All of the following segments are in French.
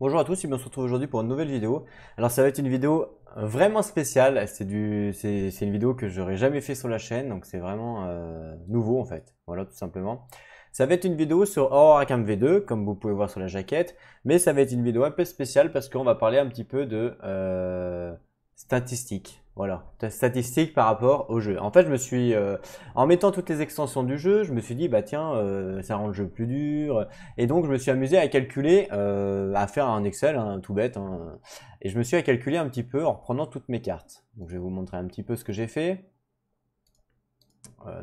Bonjour à tous et bien on se retrouve aujourd'hui pour une nouvelle vidéo. Alors ça va être une vidéo vraiment spéciale, c'est une vidéo que j'aurais jamais fait sur la chaîne, donc c'est vraiment euh, nouveau en fait, voilà tout simplement. Ça va être une vidéo sur Aurora V2, comme vous pouvez voir sur la jaquette, mais ça va être une vidéo un peu spéciale parce qu'on va parler un petit peu de euh, statistiques. Voilà, ta statistique par rapport au jeu. En fait, je me suis, euh, en mettant toutes les extensions du jeu, je me suis dit, bah tiens, euh, ça rend le jeu plus dur. Et donc, je me suis amusé à calculer, euh, à faire un Excel, hein, tout bête. Hein. Et je me suis à calculer un petit peu en reprenant toutes mes cartes. Donc, je vais vous montrer un petit peu ce que j'ai fait.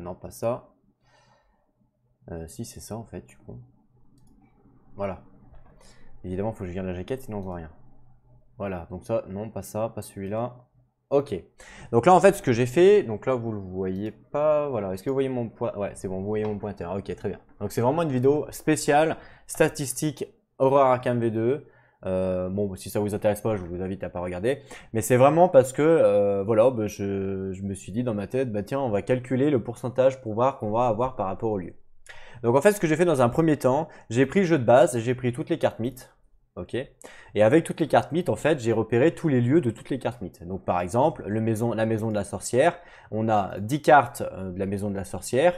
non, pas ça. si, c'est ça en fait, tu comprends Voilà. Évidemment, il faut que je vienne la jaquette, sinon on voit rien. Voilà, donc ça, non, pas ça, pas celui-là. Ok. Donc là, en fait, ce que j'ai fait, donc là, vous le voyez pas. Voilà. Est-ce que vous voyez mon point Ouais, c'est bon, vous voyez mon pointeur. Ok, très bien. Donc c'est vraiment une vidéo spéciale, statistique, Horror Arkham V2. bon, si ça vous intéresse pas, je vous invite à pas regarder. Mais c'est vraiment parce que, euh, voilà, bah, je, je, me suis dit dans ma tête, bah tiens, on va calculer le pourcentage pour voir qu'on va avoir par rapport au lieu. Donc en fait, ce que j'ai fait dans un premier temps, j'ai pris le jeu de base, j'ai pris toutes les cartes mythes. Ok Et avec toutes les cartes mythes, en fait, j'ai repéré tous les lieux de toutes les cartes mythes. Donc, par exemple, la maison de la sorcière, on a 10 cartes euh, de la maison de la sorcière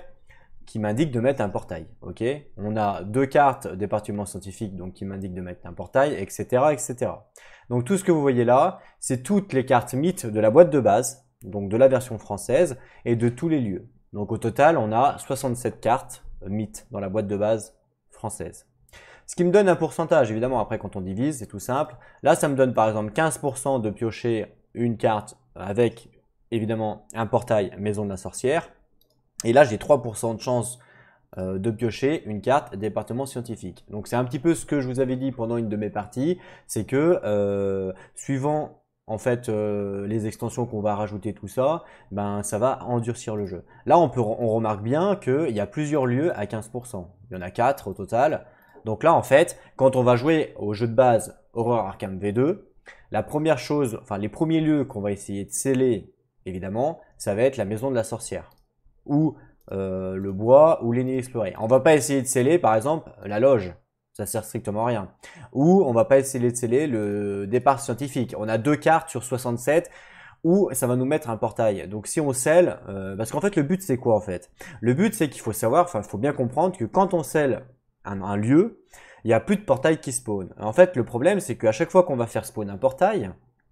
qui m'indiquent de mettre un portail. Ok On a deux cartes département scientifique qui m'indiquent de mettre un portail, etc., etc. Donc, tout ce que vous voyez là, c'est toutes les cartes mythes de la boîte de base, donc de la version française, et de tous les lieux. Donc, au total, on a 67 cartes euh, mythes dans la boîte de base française. Ce qui me donne un pourcentage, évidemment, après quand on divise, c'est tout simple. Là, ça me donne par exemple 15% de piocher une carte avec évidemment un portail Maison de la Sorcière. Et là, j'ai 3% de chance euh, de piocher une carte département scientifique. Donc c'est un petit peu ce que je vous avais dit pendant une de mes parties, c'est que euh, suivant en fait euh, les extensions qu'on va rajouter tout ça, ben ça va endurcir le jeu. Là on on remarque bien qu'il y a plusieurs lieux à 15%. Il y en a 4 au total. Donc là, en fait, quand on va jouer au jeu de base Horror Arkham V2, la première chose, enfin les premiers lieux qu'on va essayer de sceller, évidemment, ça va être la maison de la sorcière. Ou euh, le bois, ou les nids explorés. On va pas essayer de sceller, par exemple, la loge. Ça sert strictement à rien. Ou on va pas essayer de sceller le départ scientifique. On a deux cartes sur 67 où ça va nous mettre un portail. Donc si on scelle, euh, parce qu'en fait le but c'est quoi en fait Le but c'est qu'il faut savoir, enfin il faut bien comprendre que quand on scelle un, lieu, il n'y a plus de portail qui spawn. En fait, le problème, c'est qu'à chaque fois qu'on va faire spawn un portail,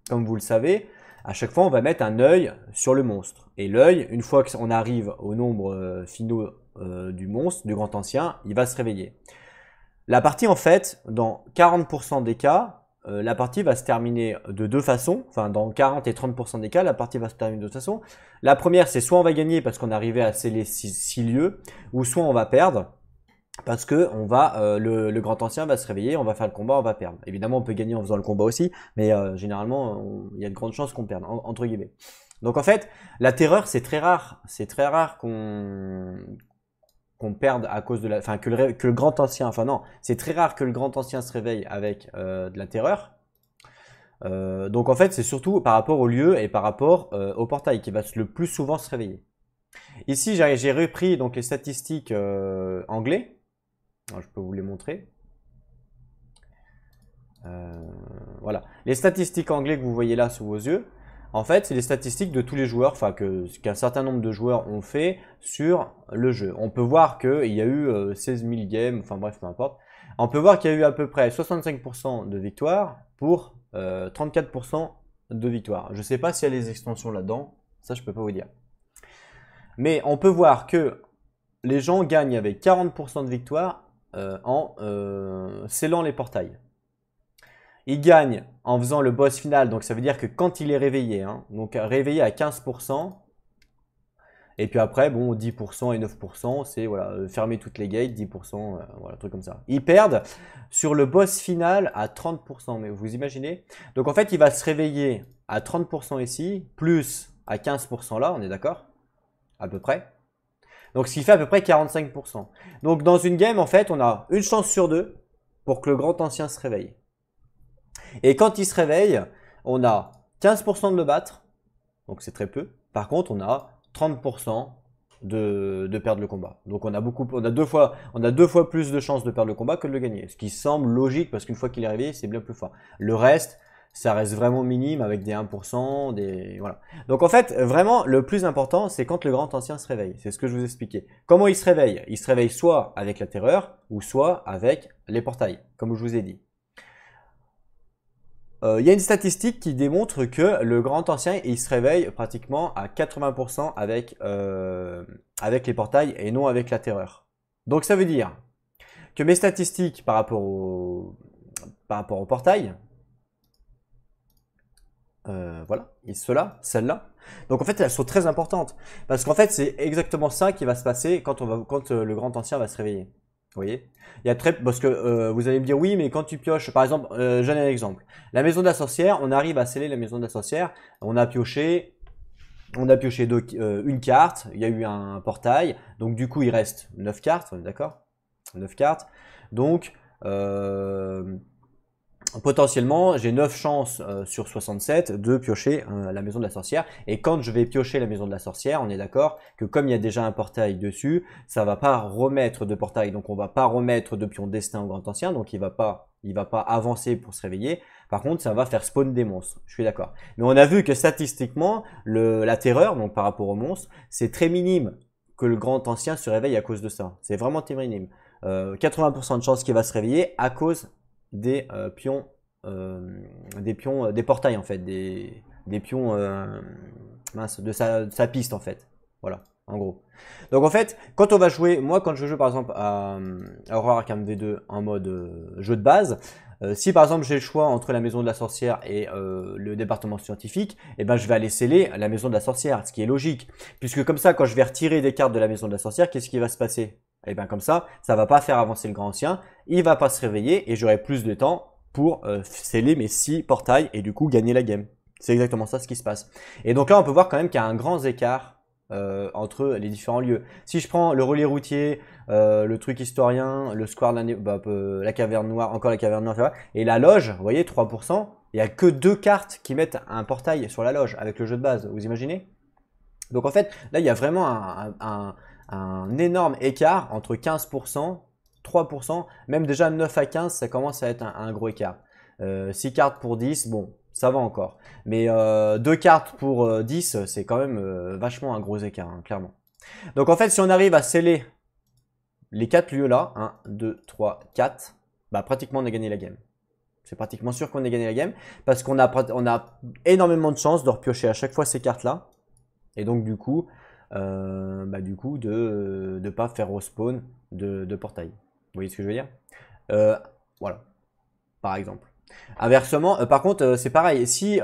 comme vous le savez, à chaque fois, on va mettre un œil sur le monstre. Et l'œil, une fois qu'on arrive au nombre euh, finaux euh, du monstre, du grand ancien, il va se réveiller. La partie, en fait, dans 40% des cas, euh, la partie va se terminer de deux façons. Enfin, dans 40 et 30% des cas, la partie va se terminer de deux façons. La première, c'est soit on va gagner parce qu'on arrivait à sceller 6 lieux, ou soit on va perdre parce que va, euh, le, grand ancien va se réveiller, on va faire le combat, on va perdre. Évidemment, on peut gagner en faisant le combat aussi, mais euh, généralement, il y a de grandes chances qu'on perde, entre guillemets. Donc en fait, la terreur, c'est très rare. C'est très rare qu'on perde à cause de la... Enfin, que le, grand ancien... Enfin non, c'est très rare que le grand ancien se réveille avec euh, de la terreur. donc en fait, c'est surtout par rapport au lieu et par rapport au portail qui va le plus souvent se réveiller. Ici, j'ai repris donc les statistiques anglais je peux vous les montrer. Euh, voilà. Les statistiques anglais que vous voyez là sous vos yeux, en fait, c'est les statistiques de tous les joueurs, enfin que qu'un certain nombre de joueurs ont fait sur le jeu. On peut voir qu'il y a eu 16 euh, 000 games, enfin bref, peu importe. On peut voir qu'il y a eu à peu près 65% de victoires pour 34% euh, de victoires. Je ne sais pas s'il y a les extensions là-dedans, ça je ne peux pas vous dire. Mais on peut voir que les gens gagnent avec 40% de victoires euh, en euh, scellant les portails. Il gagne en faisant le boss final, donc ça veut dire que quand il est réveillé, hein, donc réveillé à 15%, et puis après, bon, 10% et 9%, c'est voilà, euh, fermer toutes les gates, 10%, voilà, un truc comme ça. Il perd sur le boss final à 30%, mais vous imaginez Donc en fait, il va se réveiller à 30% ici, plus à 15% là, on est d'accord À peu près. Donc ce qui fait à peu près 45%. Donc dans une game, en fait, on a une chance sur deux pour que le grand ancien se réveille. Et quand il se réveille, on a 15% de le battre, donc c'est très peu. Par contre, on a 30% de, de, perdre le combat. Donc on a beaucoup, on a deux fois, on a deux fois plus de chances de perdre le combat que de le gagner, ce qui semble logique parce qu'une fois qu'il est réveillé, c'est bien plus fort. Le reste, ça reste vraiment minime avec des 1%, des voilà. Donc en fait, vraiment le plus important, c'est quand le grand ancien se réveille. C'est ce que je vous expliquais. Comment il se réveille Il se réveille soit avec la terreur ou soit avec les portails, comme je vous ai dit. Euh, il y a une statistique qui démontre que le grand ancien, il se réveille pratiquement à 80% avec, euh, avec les portails et non avec la terreur. Donc ça veut dire que mes statistiques par rapport par rapport au portail, euh, voilà, et cela celle là Donc en fait, elles sont très importantes. Parce qu'en fait, c'est exactement ça qui va se passer quand, on va, quand euh, le grand ancien va se réveiller. Vous voyez Il y a très... Parce que euh, vous allez me dire, oui, mais quand tu pioches, par exemple, je donne un exemple. La maison de la sorcière, on arrive à sceller la maison de la sorcière. On a pioché... On a pioché une carte, il y a eu un portail, donc du coup il reste neuf cartes, d'accord neuf cartes. Donc, euh, euh, potentiellement, j'ai 9 chances euh, sur 67 de piocher euh, la maison de la sorcière. Et quand je vais piocher la maison de la sorcière, on est d'accord que comme il y a déjà un portail dessus, ça va pas remettre de portail. Donc on va pas remettre de pion destin au grand ancien. Donc il va pas, il va pas avancer pour se réveiller. Par contre, ça va faire spawn des monstres. Je suis d'accord. Mais on a vu que statistiquement, le, la terreur, donc par rapport aux monstres, c'est très minime que le grand ancien se réveille à cause de ça. C'est vraiment très minime. Euh, 80% de chances qu'il va se réveiller à cause euh, euh, des pions, des euh, pions, des portails en fait, des, pions de, sa, piste en fait. Voilà en gros. Donc en fait, quand on va jouer, moi quand je joue par exemple à, à Horror 2 en mode jeu de base, si par exemple j'ai le choix entre la maison de la sorcière et le département scientifique, et eh ben je vais aller sceller la maison de la sorcière, ce qui est logique. Puisque comme ça, quand je vais retirer des cartes de la maison de la sorcière, qu'est-ce qui va se passer et eh bien comme ça, ça va pas faire avancer le grand ancien, il va pas se réveiller et j'aurai plus de temps pour euh, sceller mes six portails et du coup gagner la game. C'est exactement ça ce qui se passe. Et donc là, on peut voir quand même qu'il y a un grand écart euh, entre les différents lieux. Si je prends le relais routier, euh, le truc historien, le square, de la, bah, caverne noire, encore la caverne noire, et la loge, vous voyez, 3%, il n'y a que deux cartes qui mettent un portail sur la loge avec le jeu de base, vous imaginez donc en fait, là, il y a vraiment un un énorme écart entre 15%, 3%, même déjà 9 à 15, ça commence à être un, gros écart. 6 euh, cartes pour 10, bon, ça va encore. Mais 2 euh, cartes pour 10, euh, c'est quand même vachement un gros écart, hein, clairement. Donc en fait, si on arrive à sceller les 4 lieux là, 1, 2, 3, 4, bah pratiquement on a gagné la game. C'est pratiquement sûr qu'on a gagné la game parce qu'on a, a énormément de chances de repiocher à chaque fois ces cartes là. Et donc du coup, euh, bah, du coup, de ne pas faire au spawn de portail. Vous voyez ce que je veux dire euh, Voilà, par exemple. Inversement, euh, par contre, c'est pareil. Si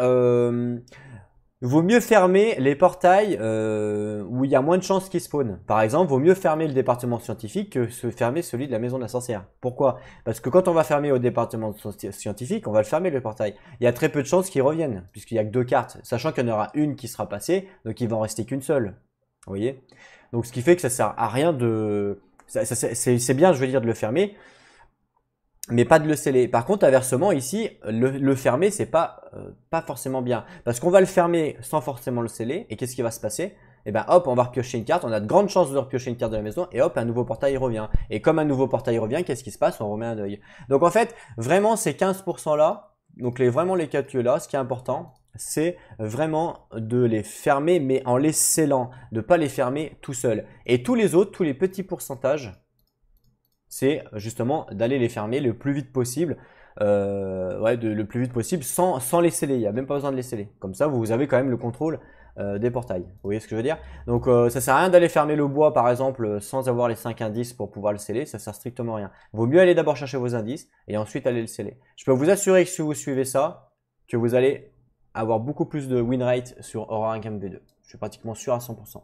vaut mieux fermer les portails où il y a moins de chances qu'ils spawnent. Par exemple, vaut mieux fermer le département scientifique que se fermer celui de la maison de la sorcière. Pourquoi Parce que quand on va fermer au département scientifique, on va le fermer le portail. Il y a très peu de chances qu'ils reviennent, puisqu'il n'y a que deux cartes, sachant qu'il y en aura une qui sera passée, donc il va en rester qu'une seule. Vous voyez Donc ce qui fait que ça sert à rien de... C'est bien, je veux dire, de le fermer, mais pas de le sceller. Par contre, inversement, ici, le, fermer, c'est pas, euh, pas forcément bien. Parce qu'on va le fermer sans forcément le sceller, et qu'est-ce qui va se passer et eh ben hop, on va repiocher une carte, on a de grandes chances de repiocher une carte de la maison, et hop, un nouveau portail revient. Et comme un nouveau portail revient, qu'est-ce qui se passe On remet un deuil. Donc en fait, vraiment, ces 15% là, donc les, vraiment les lieux là, ce qui est important, c'est vraiment de les fermer, mais en les scellant, de ne pas les fermer tout seul. Et tous les autres, tous les petits pourcentages, c'est justement d'aller les fermer le plus vite possible. Euh, ouais, le plus vite possible sans, sans les sceller. Il n'y a même pas besoin de les sceller. Comme ça, vous avez quand même le contrôle euh, des portails. Vous voyez ce que je veux dire Donc euh, ça sert à rien d'aller fermer le bois par exemple sans avoir les 5 indices pour pouvoir le sceller, ça sert strictement à rien. Vaut mieux aller d'abord chercher vos indices et ensuite aller le sceller. Je peux vous assurer que si vous suivez ça, que vous allez avoir beaucoup plus de win rate sur Aura Game V2. Je suis pratiquement sûr à 100%.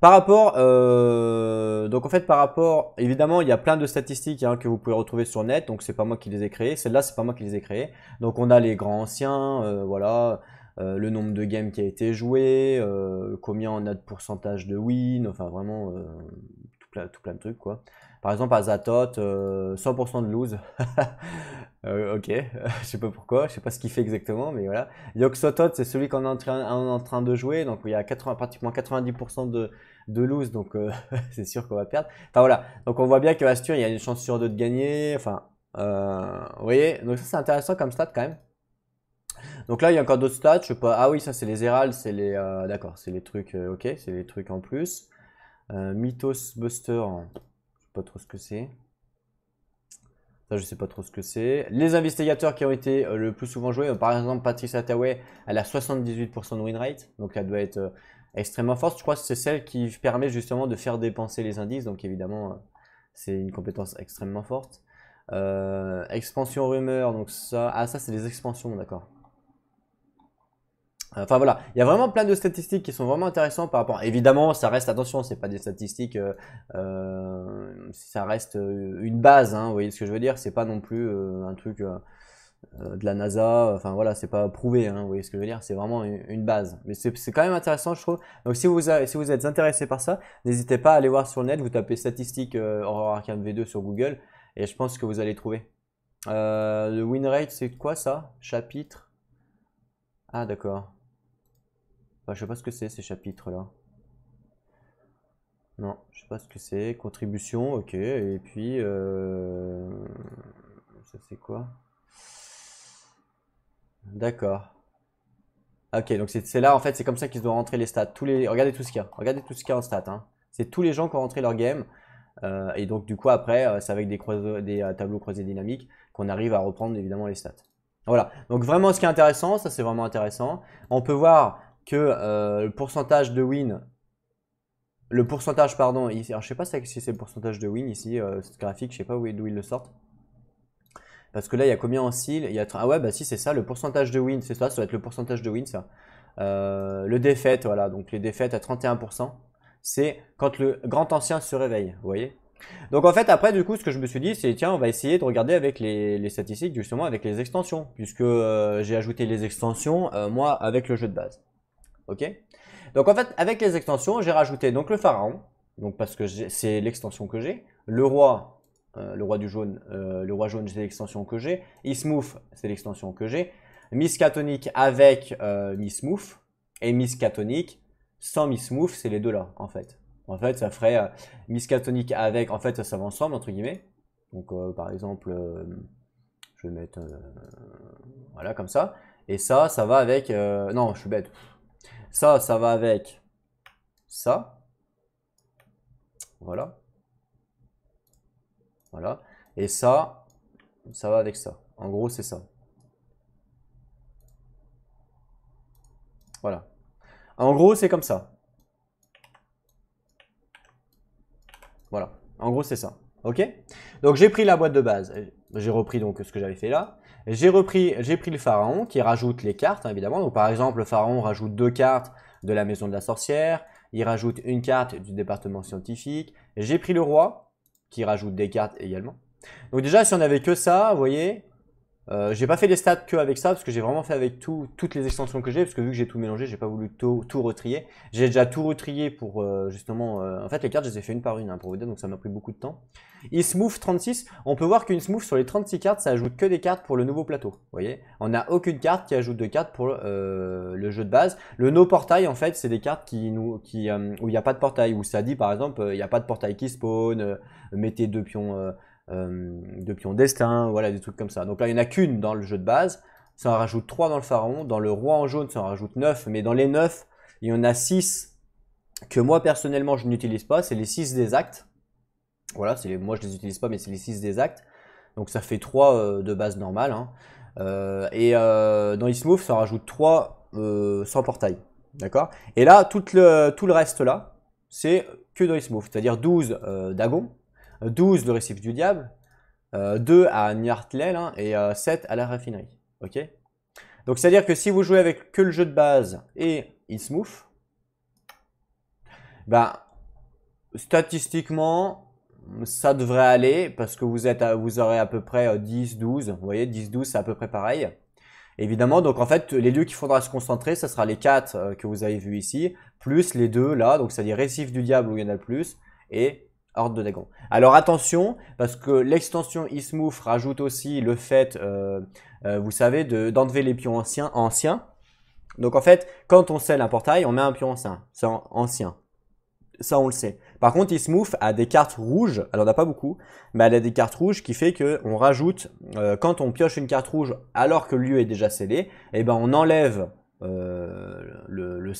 Par rapport, euh, donc en fait par rapport, évidemment il y a plein de statistiques hein, que vous pouvez retrouver sur net, donc c'est pas moi qui les ai créées. Celles-là c'est pas moi qui les ai créées. Donc on a les grands anciens, voilà, euh, le nombre de games qui a été joué, euh, combien on a de pourcentage de win, enfin vraiment euh, tout, plein, de trucs quoi. Par exemple Azatoth, 100% de lose. ok, je sais pas pourquoi, je sais pas ce qu'il fait exactement, mais voilà. Yoxotot, c'est celui qu'on est en train, en train, de jouer, donc il y a 80, pratiquement 90% de, de lose, donc c'est sûr qu'on va perdre. Enfin voilà, donc on voit bien que Astur, il y a une chance sur deux de gagner, enfin, vous voyez, donc ça c'est intéressant comme stat quand même. Donc là, il y a encore d'autres stats. Je pas. Ah oui, ça, c'est les héralds. C'est les. Euh, d'accord, c'est les trucs. Euh, ok, c'est les trucs en plus. Euh, Mythos Buster. Je sais pas trop ce que c'est. Ça, je sais pas trop ce que c'est. Les investigateurs qui ont été le plus souvent joués. par exemple, Patrice Attaway, elle a 78% de win rate. Donc elle doit être extrêmement forte. Je crois que c'est celle qui permet justement de faire dépenser les indices. Donc évidemment, c'est une compétence extrêmement forte. expansion rumeur, donc ça. Ah, ça, c'est les expansions, d'accord. Enfin voilà, il y a vraiment plein de statistiques qui sont vraiment intéressantes par rapport. Évidemment, ça reste attention, c'est pas des statistiques, euh, euh, ça reste euh, une base. Hein, vous voyez ce que je veux dire C'est pas non plus un truc de la NASA. Enfin voilà, c'est pas prouvé. Hein, vous voyez ce que je veux dire C'est vraiment une, base. Mais c'est quand même intéressant, je trouve. Donc si vous êtes intéressé par ça, n'hésitez pas à aller voir sur le net. Vous tapez statistiques Aurora Arcane V2 sur Google et je pense que vous allez trouver. le win rate, c'est quoi ça Chapitre. Ah d'accord. Bah, je sais pas ce que c'est ces chapitres-là. Non, je sais pas ce que c'est. Contribution, ok. Et puis, euh, ça c'est quoi D'accord. Ok, donc c'est là en fait, c'est comme ça qu'ils doivent rentrer les stats. Tous les, regardez tout ce qu'il y a. Regardez tout ce qu'il y a en stats. Hein. C'est tous les gens qui ont rentré leur game. Euh, et donc du coup après, euh, c'est avec des, des tableaux croisés dynamiques qu'on arrive à reprendre évidemment les stats. Voilà. Donc vraiment, ce qui est intéressant, ça c'est vraiment intéressant. On peut voir que euh, le pourcentage de win, le pourcentage, pardon, ici, alors je sais pas si c'est le pourcentage de win ici, euh, ce graphique, je sais pas où, d'où il le sortent. Parce que là, il y a combien en seal il y a, Ah ouais, bah si, c'est ça, le pourcentage de win, c'est ça, ça doit être le pourcentage de win, ça. Euh, le défaite, voilà, donc les défaites à 31%, c'est quand le grand ancien se réveille, vous voyez donc en fait après du coup ce que je me suis dit c'est tiens on va essayer de regarder avec les, statistiques justement avec les extensions puisque j'ai ajouté les extensions moi avec le jeu de base. OK Donc en fait, avec les extensions, j'ai rajouté donc le pharaon, donc parce que c'est l'extension que j'ai, le roi, euh, le roi du jaune, euh, le roi jaune, c'est l'extension que j'ai, Ismouf, c'est l'extension que j'ai, catonique avec euh, mouf et catonique sans mouf c'est les deux là en fait. En fait, ça ferait euh, catonique avec, en fait, ça, va ensemble entre guillemets. Donc par exemple, je vais mettre voilà comme ça. Et ça, ça va avec. non, je suis bête. Ça, ça va avec ça. Voilà. Voilà. Et ça, ça va avec ça. En gros, c'est ça. Voilà. En gros, c'est comme ça. Voilà. En gros, c'est ça. OK Donc, j'ai pris la boîte de base. J'ai repris donc ce que j'avais fait là. J'ai repris, j'ai pris le pharaon qui rajoute les cartes, hein, évidemment. Donc par exemple, le pharaon rajoute deux cartes de la maison de la sorcière, il rajoute une carte du département scientifique. J'ai pris le roi qui rajoute des cartes également. Donc déjà, si on avait que ça, vous voyez, euh, j'ai pas fait des stats que avec ça parce que j'ai vraiment fait avec tout, toutes les extensions que j'ai parce que vu que j'ai tout mélangé, j'ai pas voulu tout, tout retrier. J'ai déjà tout retrié pour euh, justement. Euh, en fait, les cartes, je les ai fait une par une hein, pour vous dire, donc ça m'a pris beaucoup de temps. Et 36, on peut voir qu'une Smooth sur les 36 cartes, ça ajoute que des cartes pour le nouveau plateau. Vous voyez, on n'a aucune carte qui ajoute de cartes pour le jeu de base. Le No Portail, en fait, c'est des cartes qui nous, qui, où il n'y a pas de portail, où ça dit par exemple, il n'y a pas de portail qui spawn, mettez deux pions euh, de pions destin, voilà, des trucs comme ça. Donc là, il n'y en a qu'une dans le jeu de base. Ça en rajoute 3 dans le pharaon. Dans le roi en jaune, ça en rajoute 9. Mais dans les 9, il y en a 6 que moi, personnellement, je n'utilise pas. C'est les 6 des actes. Voilà, moi, je ne les utilise pas, mais c'est les 6 des actes. Donc ça fait 3 euh, de base normale. Hein. Euh, et dans Ismove, ça en rajoute 3 sans portail. D'accord Et là, tout le, tout le reste là, c'est que dans Ismove. C'est-à-dire 12 d'agons, 12 le récif du diable, 2 euh, à Niartlel hein, et 7 euh, à la raffinerie. Ok Donc c'est-à-dire que si vous jouez avec que le jeu de base et Insmooth, ben, statistiquement, ça devrait aller parce que vous, êtes vous aurez à peu près 10, euh, 12. Vous voyez, 10, 12, c'est à peu près pareil. Évidemment, donc en fait, les lieux qu'il faudra se concentrer, ce sera les 4 que vous avez vus ici, plus les deux là, donc c'est-à-dire Récif du Diable où il y en a le plus, et de Alors attention, parce que l'extension Ismouf rajoute aussi le fait, euh, euh, vous savez, d'enlever les pions anciens, anciens. Donc en fait, quand on scelle un portail, on met un pion ancien. ancien. Ça, on le sait. Par contre, Ismouf a des cartes rouges. alors on pas beaucoup, mais elle a des cartes rouges qui fait que on rajoute, euh, quand on pioche une carte rouge alors que le lieu est déjà scellé, eh ben on enlève euh, le, le,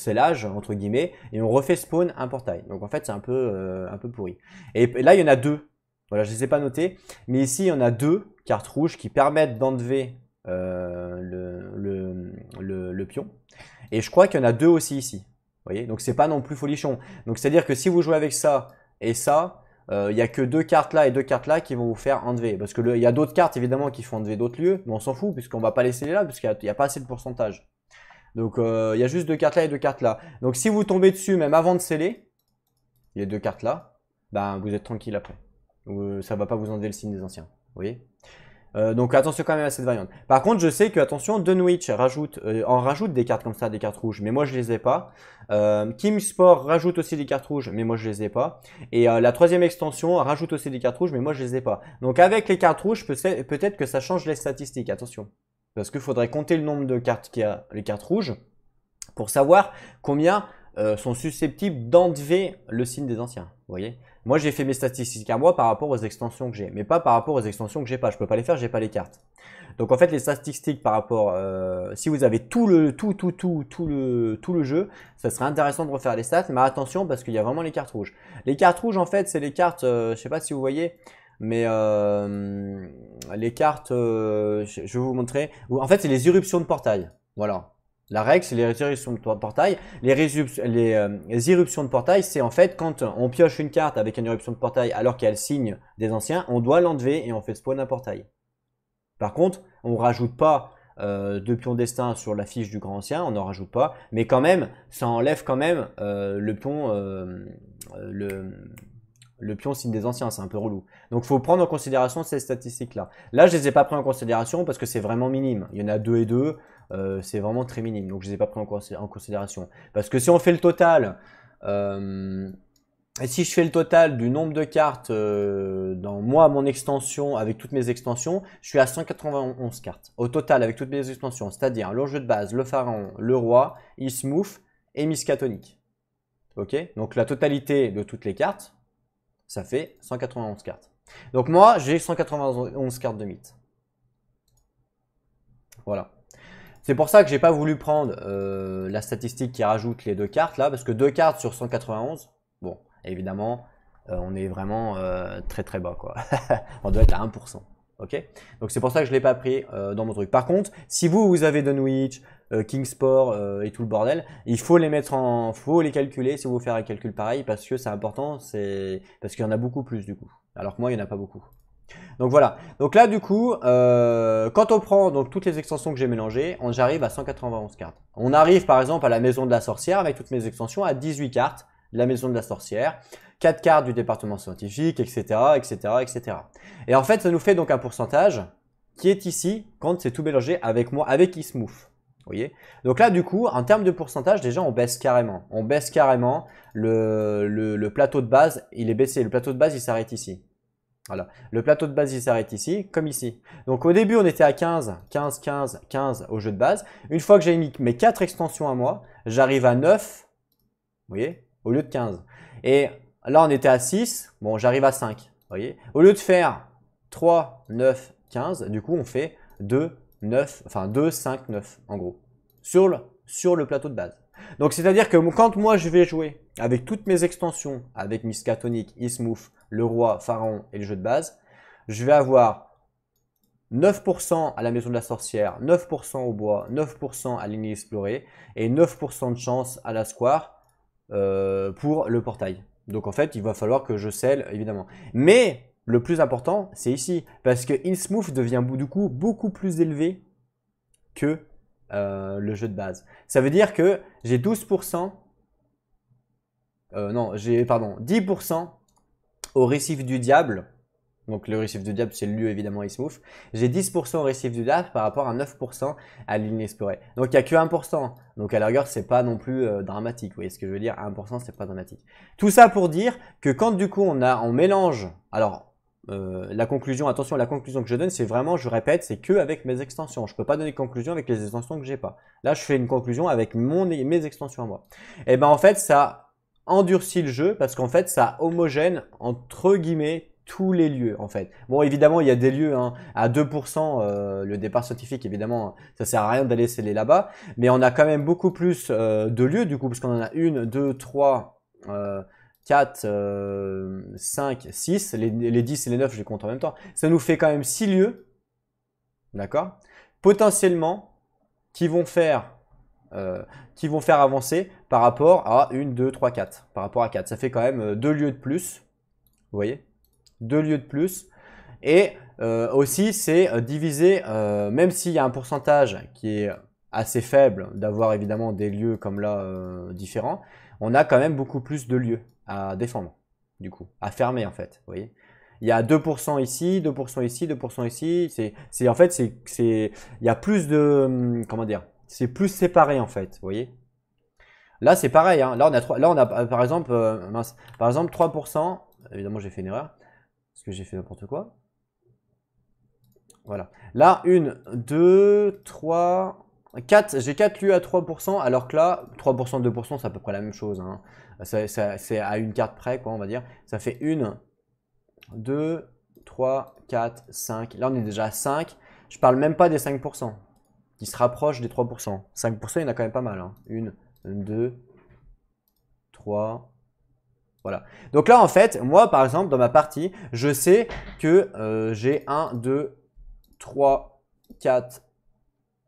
entre guillemets et on refait spawn un portail. Donc en fait c'est un peu euh, un peu pourri. Et, là il y en a deux. Voilà, je les ai pas noter mais ici il y en a deux cartes rouges qui permettent d'enlever euh, le, pion. Et je crois qu'il y en a deux aussi ici. Vous voyez, donc c'est pas non plus folichon. Donc c'est à dire que si vous jouez avec ça et ça, il y a que deux cartes là et deux cartes là qui vont vous faire enlever. Parce que il y a d'autres cartes évidemment qui font enlever d'autres lieux, mais on s'en fout puisqu'on va pas laisser les là puisqu'il n'y a, a, pas assez de pourcentage. Donc il euh, y a juste deux cartes là et deux cartes là. Donc si vous tombez dessus même avant de sceller, il y a deux cartes là, ben vous êtes tranquille après. Ça euh, ça va pas vous enlever le signe des anciens. voyez euh, donc attention quand même à cette variante. Par contre, je sais que attention, Dunwich rajoute, en rajoute des cartes comme ça, des cartes rouges, mais moi je les ai pas. Kim Sport rajoute aussi des cartes rouges, mais moi je les ai pas. Et la troisième extension rajoute aussi des cartes rouges, mais moi je les ai pas. Donc avec les cartes rouges, peut-être que ça change les statistiques. Attention. Parce qu'il faudrait compter le nombre de cartes qu'il y a, les cartes rouges, pour savoir combien euh, sont susceptibles d'enlever le signe des anciens. Vous voyez Moi, j'ai fait mes statistiques à moi par rapport aux extensions que j'ai, mais pas par rapport aux extensions que j'ai pas. Je peux pas les faire, j'ai pas les cartes. Donc en fait, les statistiques par rapport, euh, si vous avez tout le tout tout tout tout le tout le jeu, ça serait intéressant de refaire les stats. Mais attention parce qu'il y a vraiment les cartes rouges. Les cartes rouges, en fait, c'est les cartes. Euh, je sais pas si vous voyez. Mais euh, les cartes, euh, je vais vous montrer. En fait, c'est les irruptions de portail. Voilà. La règle, c'est les irruptions de portail. Les, les, euh, de portail, c'est en fait quand on pioche une carte avec une éruption de portail alors qu'elle signe des anciens, on doit l'enlever et on fait spawn un portail. Par contre, on ne rajoute pas de pion destin sur la fiche du grand ancien, on n'en rajoute pas, mais quand même, ça enlève quand même le pion, le pion signe des anciens, c'est un peu relou. Donc il faut prendre en considération ces statistiques-là. Là, je les ai pas pris en considération parce que c'est vraiment minime. Il y en a deux et deux, euh, c'est vraiment très minime. Donc je les ai pas pris en, considération. Parce que si on fait le total, euh, si je fais le total du nombre de cartes euh, dans moi, mon extension, avec toutes mes extensions, je suis à 191 cartes. Au total, avec toutes mes extensions, c'est-à-dire le jeu de base, le pharaon, le roi, Ismouf et Miskatonic. Ok Donc la totalité de toutes les cartes, ça fait 191 cartes. Donc moi, j'ai 191 cartes de mythe. Voilà. C'est pour ça que j'ai pas voulu prendre euh, la statistique qui rajoute les deux cartes là, parce que deux cartes sur 191, bon, évidemment, euh, on est vraiment euh, très très bas quoi. on doit être à 1%. Donc c'est pour ça que je ne l'ai pas pris euh, dans mon truc. Par contre, si vous, vous avez Dunwich, euh, Kingsport euh, et tout le bordel, il faut les mettre en... faut les calculer si vous faire un calcul pareil parce que c'est important, parce qu'il y en a beaucoup plus du coup. Alors que moi, il n'y en a pas beaucoup. Donc voilà. Donc là, du coup, quand on prend toutes les extensions que j'ai mélangées, on à 191 cartes. On arrive par exemple à la maison de la sorcière avec toutes mes extensions à 18 cartes la maison de la sorcière, quatre quarts du département scientifique, etc., etc., etc. Et en fait, ça nous fait donc un pourcentage qui est ici quand c'est tout mélangé avec moi, avec Ismouf. Voyez Donc là, du coup, en termes de pourcentage, déjà, on baisse carrément. On baisse carrément. Le, le plateau de base, il est baissé. Le plateau de base, il s'arrête ici. Voilà. Le plateau de base, il s'arrête ici, comme ici. Donc au début, on était à 15, 15, 15, 15 au jeu de base. Une fois que j'ai mis mes 4 extensions à moi, j'arrive à 9. Vous voyez au lieu de 15. Et là, on était à 6. Bon, j'arrive à 5. Voyez au lieu de faire 3, 9, 15, du coup, on fait 2, 9, enfin 2, 5, 9, en gros, sur le, sur le plateau de base. Donc, c'est-à-dire que quand moi, je vais jouer avec toutes mes extensions, avec Miskatonic, Ismouf, le roi, Pharaon et le jeu de base, je vais avoir 9% à la maison de la sorcière, 9% au bois, 9% à l'île explorée et 9% de chance à la square euh, pour le portail. Donc en fait, il va falloir que je scelle, évidemment. Mais le plus important, c'est ici, parce que InSmooth devient du coup beaucoup plus élevé que euh, le jeu de base. Ça veut dire que j'ai 12%, euh, non, j'ai, pardon, 10% au récif du diable donc le récif du diable, c'est lieu, évidemment, il se mouffe. J'ai 10% au récif du diable par rapport à 9% à l'inexploré. Donc il n'y a que 1%. Donc à la rigueur, c'est pas non plus euh, dramatique. Vous voyez ce que je veux dire 1%, c'est pas dramatique. Tout ça pour dire que quand du coup on a en mélange. Alors euh, la conclusion, attention, la conclusion que je donne, c'est vraiment, je répète, c'est que avec mes extensions. Je peux pas donner de conclusion avec les extensions que j'ai pas. Là, je fais une conclusion avec mon, mes extensions à moi. Et eh ben en fait, ça endurcit le jeu parce qu'en fait, ça homogène entre guillemets tous les lieux en fait. Bon, évidemment, il y a des lieux hein. à 2%, euh, le départ scientifique, évidemment, ça sert à rien d'aller sceller là-bas, mais on a quand même beaucoup plus euh, de lieux du coup, parce qu'on en a une, deux, 3 4, 5, 6, les, 10 et les 9, je les compte en même temps. Ça nous fait quand même 6 lieux, d'accord Potentiellement, qui vont faire euh, qui vont faire avancer par rapport à 1, 2, 3, 4, par rapport à 4. Ça fait quand même deux lieux de plus, vous voyez deux lieux de plus. Et euh, aussi, c'est euh, divisé, euh, même s'il y a un pourcentage qui est assez faible d'avoir évidemment des lieux comme là différents, on a quand même beaucoup plus de lieux à défendre, du coup, à fermer en fait, vous voyez. Il y a 2% ici, 2% ici, 2% ici. C'est, en fait, c'est, c'est, il y a plus de, hum, comment dire, c'est plus séparé en fait, vous voyez. Là, c'est pareil. Hein. Là, on a là, on a par exemple, par exemple 3%. Évidemment, j'ai fait une erreur. Parce que j'ai fait n'importe quoi. Voilà. Là, 1, 2, 3, 4. J'ai 4 LU à 3%, alors que là, 3%, 2%, c'est à peu près la même chose. Hein. C'est à une carte près, quoi, on va dire. Ça fait 1, 2, 3, 4, 5. Là, on est déjà à 5. Je parle même pas des 5%, qui se rapprochent des 3%. 5%, il y en a quand même pas mal. 1, 2, 3, voilà. Donc là, en fait, moi, par exemple, dans ma partie, je sais que euh, j'ai 1, 2, 3, 4,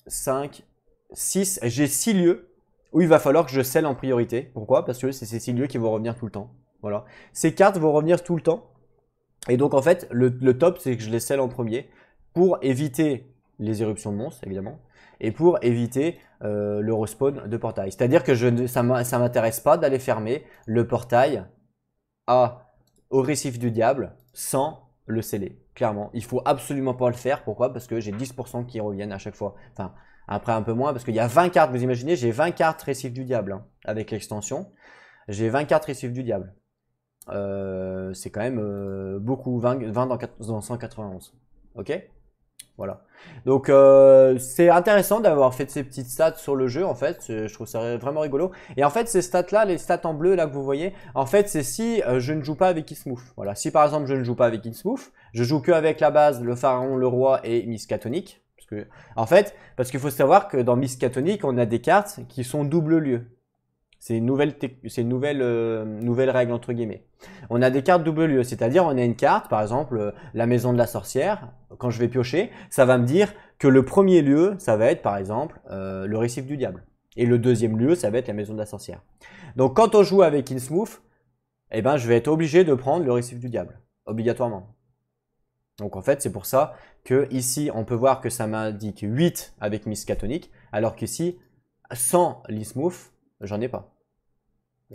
5, 6. J'ai 6 lieux où il va falloir que je scelle en priorité. Pourquoi Parce que c'est ces six lieux qui vont revenir tout le temps. Voilà. Ces cartes vont revenir tout le temps. Et donc, en fait, le, top, c'est que je les scelle en premier pour éviter les éruptions de monstres, évidemment, et pour éviter euh, le respawn de portail. C'est-à-dire que je ça ne m'intéresse pas d'aller fermer le portail à, au récif du diable sans le sceller. Clairement, il faut absolument pas le faire. Pourquoi Parce que j'ai 10% qui reviennent à chaque fois. Enfin, après un peu moins, parce qu'il y a 20 cartes, vous imaginez, j'ai 20 cartes récif du diable hein, avec l'extension. J'ai 20 cartes récif du diable. Euh, c'est quand même euh, beaucoup, 20, dans 191. Ok voilà. Donc euh, c'est intéressant d'avoir fait ces petites stats sur le jeu en fait, je trouve ça vraiment rigolo. Et en fait ces stats là, les stats en bleu là que vous voyez, en fait c'est si euh, je ne joue pas avec Ismoof. Voilà, si par exemple je ne joue pas avec Ismoof, je joue que avec la base, le pharaon, le roi et Miss Parce que, en fait, parce qu'il faut savoir que dans Miss Miskatonic, on a des cartes qui sont double lieu. C'est une euh, nouvelle, règle, entre guillemets. On a des cartes double lieu, c'est-à-dire on a une carte, par exemple, euh, la maison de la sorcière, quand je vais piocher, ça va me dire que le premier lieu, ça va être, par exemple, euh, le récif du diable. Et le deuxième lieu, ça va être la maison de la sorcière. Donc quand on joue avec Insmooth, eh ben, je vais être obligé de prendre le récif du diable, obligatoirement. Donc en fait, c'est pour ça que ici, on peut voir que ça m'indique 8 avec Miss Catonique, alors qu'ici, sans l'Insmooth, j'en ai pas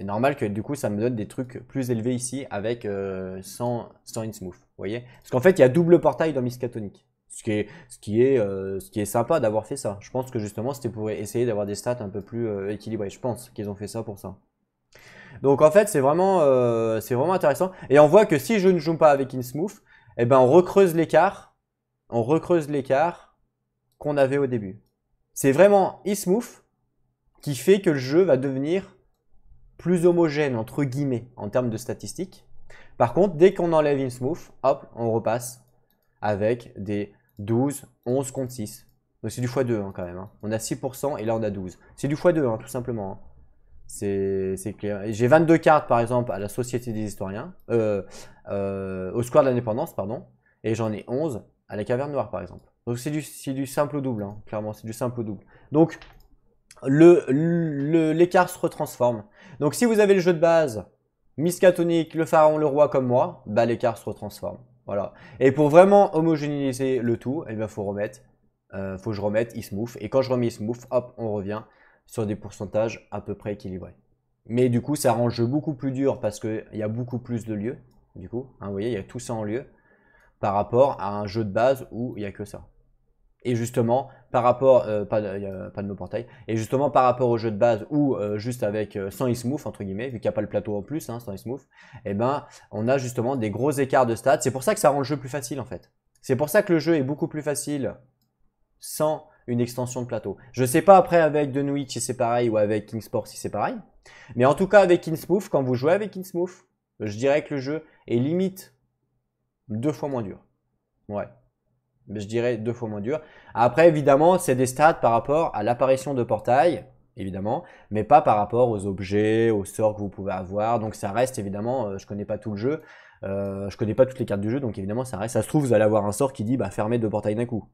normal que du coup, ça me donne des trucs plus élevés ici avec euh, sans, sans InSmooth. Vous voyez Parce qu'en fait, il y a double portail dans Miskatonic. Ce qui est, ce qui est, euh, ce qui est sympa d'avoir fait ça. Je pense que justement, c'était pour essayer d'avoir des stats un peu plus euh, équilibrées. Je pense qu'ils ont fait ça pour ça. Donc en fait, c'est vraiment, c'est vraiment intéressant. Et on voit que si je ne joue pas avec InSmooth, et eh ben, on recreuse l'écart. On recreuse l'écart qu'on avait au début. C'est vraiment InSmooth qui fait que le jeu va devenir plus homogène entre guillemets en termes de statistiques. Par contre, dès qu'on enlève une smooth, hop, on repasse avec des 12, 11 contre 6. Donc c'est du x2 hein, quand même. Hein. On a 6% et là on a 12. C'est du x2 hein, tout simplement. C'est clair. J'ai 22 cartes par exemple à la Société des historiens, euh, euh, au Square de l'Indépendance, pardon, et j'en ai 11 à la Caverne Noire par exemple. Donc c'est du, du, simple au double, clairement, c'est du simple au double. Donc l'écart le, se retransforme. Donc si vous avez le jeu de base, Miskatonic, le pharaon, le roi comme moi, bah l'écart se retransforme. Voilà. Et pour vraiment homogénéiser le tout, eh il faut remettre, euh, faut que je remette Ismoof. Et quand je remets Ismoof, hop, on revient sur des pourcentages à peu près équilibrés. Mais du coup, ça rend le jeu beaucoup plus dur parce qu'il y a beaucoup plus de lieux. Du coup, hein, vous voyez, il y a tout ça en lieu par rapport à un jeu de base où il n'y a que ça. Et justement, par rapport, euh, pas, de, et justement par rapport au jeu de base ou euh, juste avec euh, sans Ismouf entre guillemets, vu qu'il n'y a pas le plateau en plus, hein, sans Ismouf, et eh ben on a justement des gros écarts de stats. C'est pour ça que ça rend le jeu plus facile en fait. C'est pour ça que le jeu est beaucoup plus facile sans une extension de plateau. Je sais pas après avec de Nuit si c'est pareil ou avec Kingsport si c'est pareil, mais en tout cas avec e-smooth, quand vous jouez avec e-smooth, je dirais que le jeu est limite deux fois moins dur. Ouais je dirais deux fois moins dur. Après, évidemment, c'est des stats par rapport à l'apparition de portails, évidemment, mais pas par rapport aux objets, aux sorts que vous pouvez avoir. Donc ça reste évidemment, je euh, je connais pas tout le jeu, Je euh, je connais pas toutes les cartes du jeu, donc évidemment ça reste. Ça se trouve, vous allez avoir un sort qui dit bah, fermer deux portails d'un coup.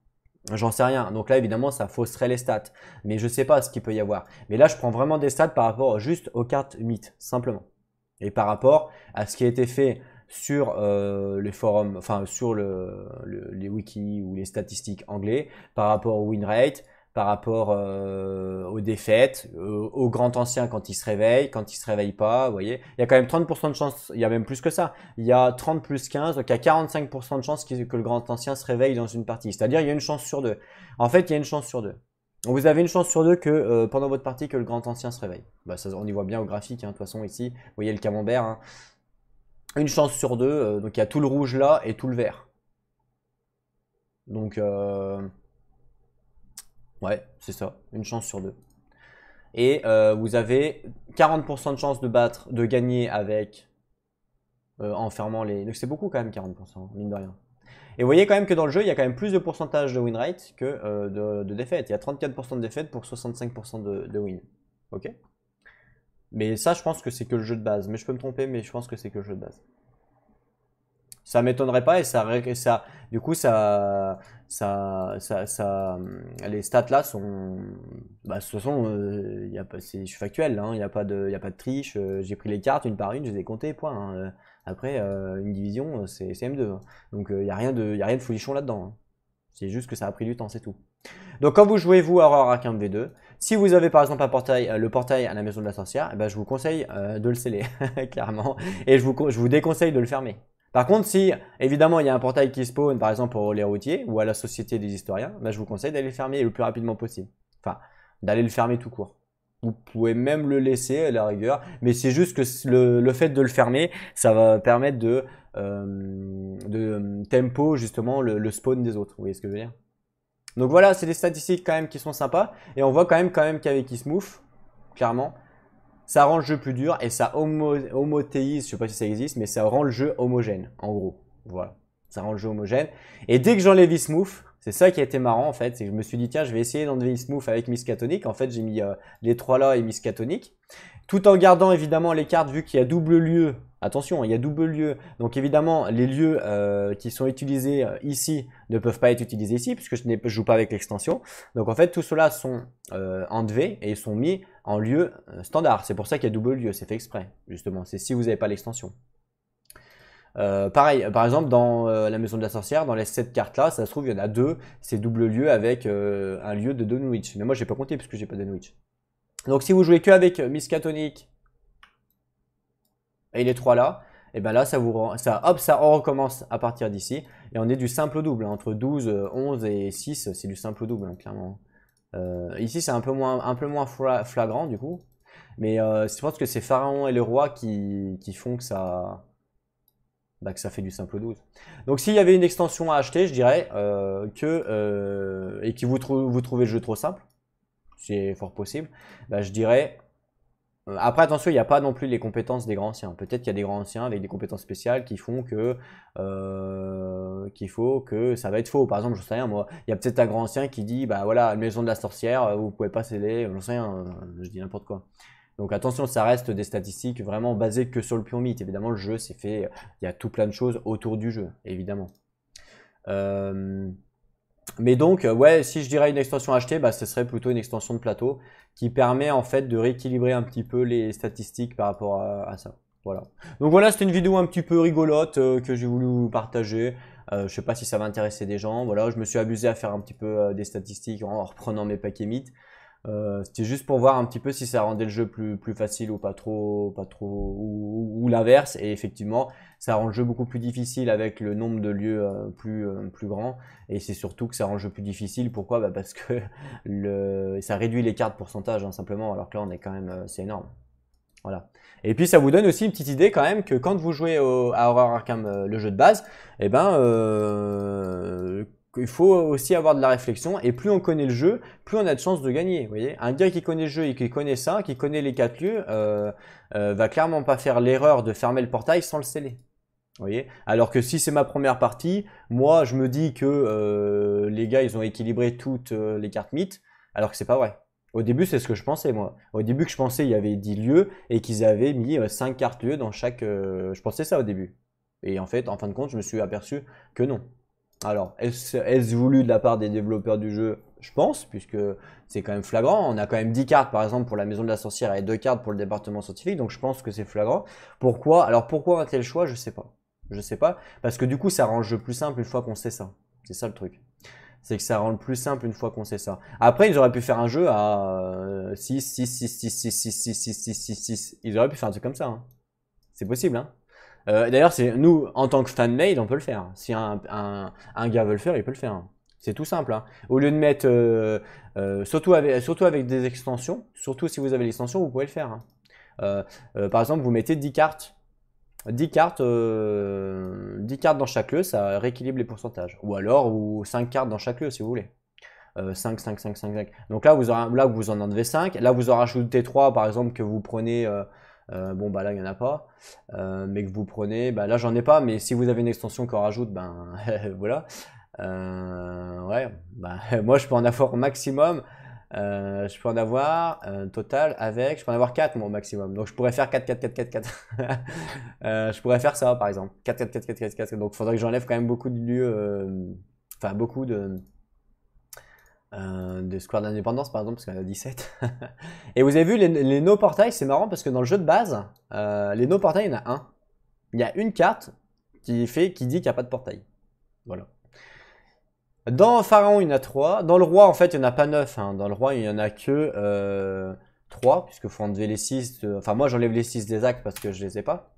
J'en sais rien. Donc là, évidemment, ça fausserait les stats. Mais je sais pas ce qu'il peut y avoir. Mais là, je prends vraiment des stats par rapport juste aux cartes mythes, simplement. Et par rapport à ce qui a été fait sur euh, les forums, enfin sur le, les wikis ou les statistiques anglais par rapport au win rate, par rapport euh, aux défaites, euh, au grand ancien quand il se réveille, quand ils se réveille pas, vous voyez. Il y a quand même 30% de chance, il y a même plus que ça. Il y a 30 plus 15, donc il y a 45% de chance que, le grand ancien se réveille dans une partie. C'est-à-dire il y a une chance sur deux. En fait, il y a une chance sur deux. Vous avez une chance sur deux que pendant votre partie que le grand ancien se réveille. Bah, ça, on y voit bien au graphique, hein, de toute façon ici, vous voyez le camembert. Hein une chance sur deux. Euh, donc il y a tout le rouge là et tout le vert. Donc euh, ouais, c'est ça, une chance sur deux. Et euh, vous avez 40% de chance de battre, de gagner avec en fermant les. Donc c'est beaucoup quand même 40%, mine de rien. Et vous voyez quand même que dans le jeu, il y a quand même plus de pourcentage de win rate que de, défaite. Il y a 34% de défaite pour 65% de, de win. Ok mais ça, je pense que c'est que le jeu de base. Mais je peux me tromper, mais je pense que c'est que le jeu de base. Ça m'étonnerait pas et ça, ça, du coup, ça, ça, ça, hum, les stats là sont, bah, ce sont, euh, je suis factuel, il hein. n'y a pas de, y a pas de triche. Euh, j'ai pris les cartes une par une, je les ai comptées, point. Hein. Euh, après, une division, c'est M2. Hein. Donc, il n'y a rien de, y a rien de là-dedans. C'est juste que ça a pris du temps, c'est tout. Donc, quand vous jouez vous Horror Arkham V2, si vous avez par exemple un portail, euh, le portail à la maison de la sorcière, eh ben, je vous conseille euh, de le sceller, clairement. Mm. Et je vous, je vous déconseille de le fermer. Par contre, si évidemment il y a un portail qui spawn, par exemple pour les routiers ou à la société des historiens, ben, je vous conseille d'aller le fermer le plus rapidement possible. Enfin, d'aller le fermer tout court. Vous pouvez même le laisser à la rigueur, mais c'est juste que le, fait de le fermer, ça va permettre de, euh, de tempo justement le, le spawn des autres. Vous voyez ce que je veux dire donc voilà, c'est des statistiques quand même qui sont sympas. Et on voit quand même, quand même qu'avec Ismouf, clairement, ça rend le jeu plus dur et ça homothéise, je sais pas si ça existe, mais ça rend le jeu homogène, en gros. Voilà, ça rend le jeu homogène. Et dès que j'enlève Ismouf, c'est ça qui a été marrant en fait, c'est que je me suis dit tiens, je vais essayer d'enlever Ismouf avec Miscatonic. En fait, j'ai mis euh, les trois là et Miscatonic tout en gardant évidemment les cartes vu qu'il y a double lieu. Attention, il y a double lieu. Donc évidemment, les lieux euh, qui sont utilisés euh, ici ne peuvent pas être utilisés ici puisque je ne joue pas avec l'extension. Donc en fait, tout cela sont euh, enlevés et sont mis en lieu euh, standard. C'est pour ça qu'il y a double lieu, c'est fait exprès. Justement, c'est si vous n'avez pas l'extension. pareil, par exemple, dans la maison de la sorcière, dans les 7 cartes là, ça se trouve, il y en a deux, c'est double lieu avec un lieu de Dunwich. Mais moi, je n'ai pas compté puisque je n'ai pas Dunwich. Donc si vous jouez qu'avec avec euh, Miskatonic et les trois là, et eh bien là ça vous ça hop ça recommence à partir d'ici et on est du simple double hein. entre 12, 11 euh, et 6, c'est du simple double hein, clairement. Euh, ici c'est un peu moins un peu moins flagrant du coup, mais je pense que c'est Pharaon et le roi qui, font que ça bah, que ça fait du simple double. Donc s'il y avait une extension à acheter, je dirais que et qui vous, vous trouvez le jeu trop simple, c'est fort possible, bah, je dirais. Euh, après, attention, il n'y a pas non plus les compétences des grands anciens. Peut-être qu'il y a des grands anciens avec des compétences spéciales qui font que euh, qu'il faut que ça va être faux. Par exemple, je sais rien, moi, il y a peut-être un grand ancien qui dit, bah voilà, maison de la sorcière, euh, vous pouvez pas céder, j'en sais rien, je dis n'importe quoi. Donc attention, ça reste des statistiques vraiment basées que sur le pion mythe. Évidemment, le jeu, s'est fait, il y a tout plein de choses autour du jeu, évidemment. Mais donc, euh, ouais, si je dirais une extension achetée, bah, ce serait plutôt une extension de plateau qui permet en fait de rééquilibrer un petit peu les statistiques par rapport à, ça. Voilà. Donc voilà, c'était une vidéo un petit peu rigolote euh, que j'ai voulu vous partager. Euh, je sais pas si ça va intéresser des gens. Voilà, je me suis abusé à faire un petit peu euh, des statistiques en reprenant mes paquets mythes. Euh, c'était juste pour voir un petit peu si ça rendait le jeu plus, plus facile ou pas trop, pas trop ou, l'inverse. Et effectivement, ça rend le jeu beaucoup plus difficile avec le nombre de lieux euh, plus, euh, plus grand. Et c'est surtout que ça rend le jeu plus difficile. Pourquoi bah Parce que le... ça réduit les cartes pourcentage, hein, simplement. Alors que là, on est quand même, c'est énorme. Voilà. Et puis ça vous donne aussi une petite idée quand même que quand vous jouez à Horror Arkham, le jeu de base, eh ben il faut aussi avoir de la réflexion et plus on connaît le jeu, plus on a de chances de gagner. Vous voyez, un gars qui connaît le jeu et qui connaît ça, qui connaît les quatre lieux, euh, euh va clairement pas faire l'erreur de fermer le portail sans le sceller. Vous voyez Alors que si c'est ma première partie, moi je me dis que euh, les gars ils ont équilibré toutes euh, les cartes mythes, alors que c'est pas vrai. Au début, c'est ce que je pensais, moi. Au début, que je pensais, il y avait 10 lieux et qu'ils avaient mis 5 cartes lieux dans chaque. je pensais ça au début. Et en fait, en fin de compte, je me suis aperçu que non. Alors, est-ce voulu de la part des développeurs du jeu Je pense, puisque c'est quand même flagrant. On a quand même 10 cartes, par exemple, pour la Maison de la Sorcière et 2 cartes pour le département scientifique, donc je pense que c'est flagrant. Pourquoi Alors, pourquoi un tel choix Je sais pas. Je sais pas, parce que du coup, ça rend le jeu plus simple une fois qu'on sait ça. C'est ça le truc c'est que ça rend le plus simple une fois qu'on sait ça. Après, ils auraient pu faire un jeu à 6, 6, 6, 6, 6, 6, 6, 6, 6, 6, 6. 6. Ils auraient pu faire un truc comme ça. C'est possible, hein. Euh, d'ailleurs, c'est nous, en tant que fan-made, on peut le faire. Si un, gars veut le faire, il peut le faire. C'est tout simple. Hein. Au lieu de mettre, euh, euh, surtout, avec, surtout avec des extensions, surtout si vous avez l'extension, vous pouvez le faire. Hein. par exemple, vous mettez 10 cartes. 10 cartes, 10 cartes dans chaque lieu, ça rééquilibre les pourcentages. Ou alors, ou 5 cartes dans chaque lieu, si vous voulez. 5, 5, 5, 5, 5. Donc là vous, aurez, là, vous en enlevez 5. Là, vous en rajoutez 3, par exemple, que vous prenez, euh, bon, bah là, il n'y en a pas. Euh, mais que vous prenez, bah là, j'en ai pas. Mais si vous avez une extension qu'on rajoute, ben voilà. Euh, ouais, bah, moi, je peux en avoir au maximum. je peux en avoir total avec, je peux en avoir 4 mon au maximum. Donc je pourrais faire 4, 4, 4, 4, 4. je pourrais faire ça par exemple. 4, 4, 4, 4, 4, 4. Donc il faudrait que j'enlève quand même beaucoup de lieux, enfin beaucoup de, euh, de Square d'Indépendance, par exemple, parce en a 17. et vous avez vu, les, les no portails, c'est marrant parce que dans le jeu de base, euh, les no portails, il y en a un. Il y a une carte qui, fait, qui dit qu'il n'y a pas de portail. Voilà. Dans Pharaon, il y en a 3. Dans le roi, en fait, il n'y en a pas neuf. Hein. Dans le roi, il n'y en a que euh, trois, 3, puisque faut enlever les 6. Enfin, moi, j'enlève les 6 des actes parce que je les ai pas.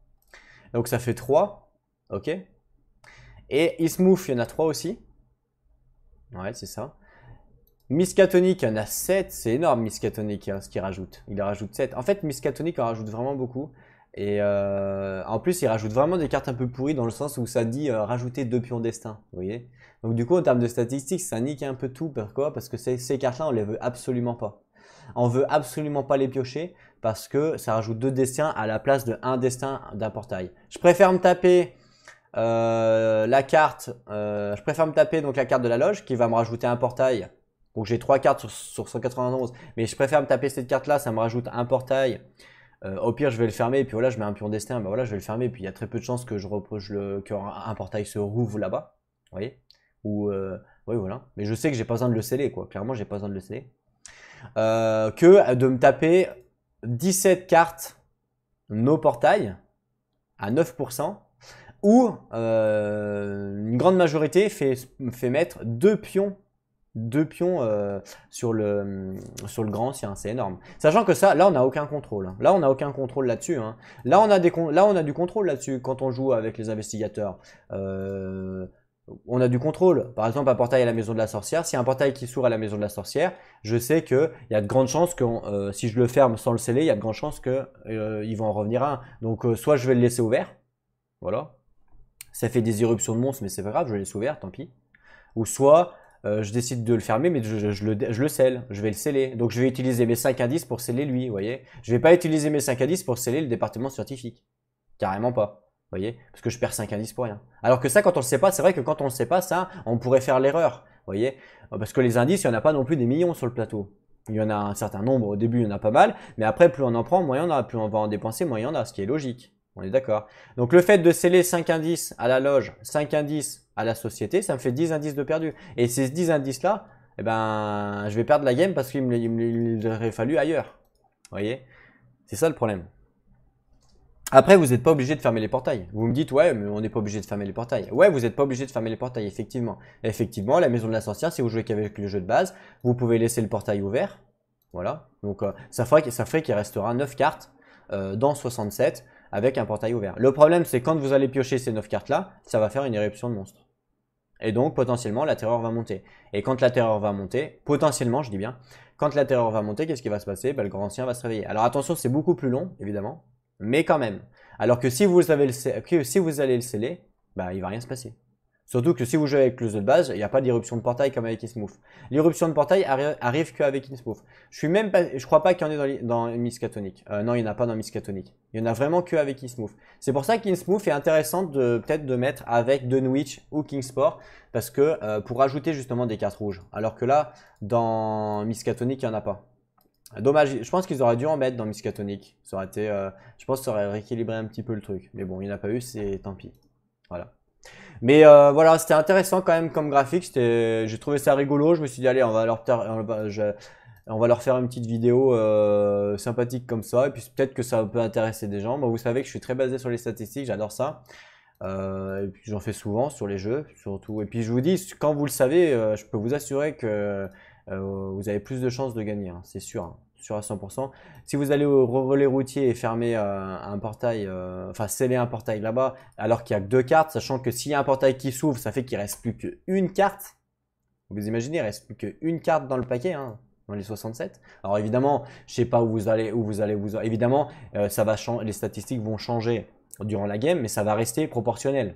Donc, ça fait 3. OK Et Ismouf, il y en a 3 aussi. Ouais, c'est ça. Miskatonic, il y en a 7, c'est énorme miscatonique hein, ce qu'il rajoute. Il rajoute 7. En fait, Miskatonic en rajoute vraiment beaucoup. Et euh, en plus, il rajoute vraiment des cartes un peu pourries dans le sens où ça dit euh, rajouter deux pions destin. voyez Donc, du coup, en termes de statistiques, ça nique un peu tout. Pourquoi Parce que ces, cartes-là, on les veut absolument pas. On veut absolument pas les piocher parce que ça rajoute deux destins à la place de un destin d'un portail. Je préfère me taper euh, la carte. je préfère me taper donc la carte de la loge qui va me rajouter un portail j'ai trois cartes sur, 191. Mais je préfère me taper cette carte-là, ça me rajoute un portail. Euh, au pire, je vais le fermer, et puis voilà, je mets un pion destin, ben voilà, je vais le fermer, et puis il y a très peu de chances que je reproche le qu'un portail se rouvre là-bas. Vous voyez Ou euh, oui, voilà. Mais je sais que j'ai pas besoin de le sceller, quoi. Clairement, j'ai pas besoin de le sceller. Euh, que de me taper 17 cartes no portail à 9%, ou une grande majorité fait, fait mettre deux pions deux pions euh, sur, le, hum, sur le grand c'est énorme. Sachant que ça, là on n'a aucun contrôle. Hein. Là on n'a aucun contrôle là-dessus. Hein. Là, on a des là on a du contrôle là-dessus quand on joue avec les investigateurs. Euh, on a du contrôle. Par exemple, un portail à la maison de la sorcière. Si y a un portail qui s'ouvre à la maison de la sorcière, je sais qu'il y a de grandes chances que euh, si je le ferme sans le sceller, il y a de grandes chances qu'ils euh, vont en revenir un. Donc, soit je vais le laisser ouvert. Voilà. Ça fait des irruptions de monstres, mais c'est pas grave, je le laisse ouvert, tant pis. Ou soit euh, je décide de le fermer, mais je, le, je, scelle, je vais le sceller. Donc je vais utiliser mes 5 indices pour sceller lui, vous voyez. Je vais pas utiliser mes 5 indices pour sceller le département scientifique. Carrément pas. Vous voyez Parce que je perds 5 indices pour rien. Alors que ça, quand on le sait pas, c'est vrai que quand on le sait pas, ça, on pourrait faire l'erreur. voyez euh, Parce que les indices, il n'y en a pas non plus des millions sur le plateau. Il y en a un certain nombre, au début il y en a pas mal, mais après plus on en prend, moins il y en a, plus on va en dépenser, moins il y en a, ce qui est logique. On est d'accord. Donc le fait de sceller 5 indices à la loge, 5 indices à la société, ça me fait 10 indices de perdu. Et ces 10 indices-là, eh ben, je vais perdre la game parce qu'il me, aurait fallu ailleurs. Vous voyez C'est ça le problème. Après, vous n'êtes pas obligé de fermer les portails. Vous me dites, ouais, mais on n'est pas obligé de fermer les portails. Ouais, vous n'êtes pas obligé de fermer les portails, effectivement. Effectivement, la maison de la sorcière, si vous jouez qu'avec le jeu de base, vous pouvez laisser le portail ouvert. Voilà. Donc, euh, ça, ferait, fait qu'il restera 9 cartes euh, dans 67 avec un portail ouvert. Le problème, c'est quand vous allez piocher ces 9 cartes-là, ça va faire une éruption de monstres. Et donc, potentiellement, la terreur va monter. Et quand la terreur va monter, potentiellement, je dis bien, quand la terreur va monter, qu'est-ce qui va se passer ben, Le grand ancien va se réveiller. Alors attention, c'est beaucoup plus long, évidemment, mais quand même. Alors que si vous, avez le, si vous allez le sceller, bah, il va rien se passer. Surtout que si vous jouez avec le de base, il n'y a pas d'irruption de portail comme avec Insmooth. L'irruption de portail arrive qu'avec Insmooth. Je suis même je crois pas qu'il y en ait dans, dans Miskatonic. Euh, non, il n'y en a pas dans Miskatonic. Il n'y en a vraiment avec Insmooth. C'est pour ça qu'Insmooth est intéressant de peut-être de mettre avec Dunwich ou Kingsport parce que euh, pour ajouter justement des cartes rouges. Alors que là, dans Miskatonic, il n'y en a pas. Dommage, je pense qu'ils auraient dû en mettre dans Miskatonic. Ça aurait été, euh, je pense que ça aurait rééquilibré un petit peu le truc. Mais bon, il n'y en a pas eu, c'est tant pis. Voilà. Mais euh, voilà, c'était intéressant quand même comme graphique. j'ai trouvé ça rigolo. Je me suis dit, allez, on va leur, leur faire une petite vidéo euh, sympathique comme ça. Et puis peut-être que ça peut intéresser des gens. Moi, vous savez que je suis très basé sur les statistiques. J'adore ça. Euh, et puis j'en fais souvent sur les jeux, surtout. Et puis je vous dis, quand vous le savez, je peux vous assurer que vous avez plus de chances de gagner. Hein, c'est sûr sur à 100%. Si vous allez au relais routier et fermer euh, un portail, euh, enfin sceller un portail là-bas, alors qu'il y a que deux cartes, sachant que s'il y a un portail qui s'ouvre, ça fait qu'il reste plus qu'une carte. Vous imaginez, il reste plus qu'une carte dans le paquet, hein, dans les 67. Alors évidemment, je sais pas où vous allez, où vous allez vous. Évidemment, euh, ça va les statistiques vont changer durant la game, mais ça va rester proportionnel.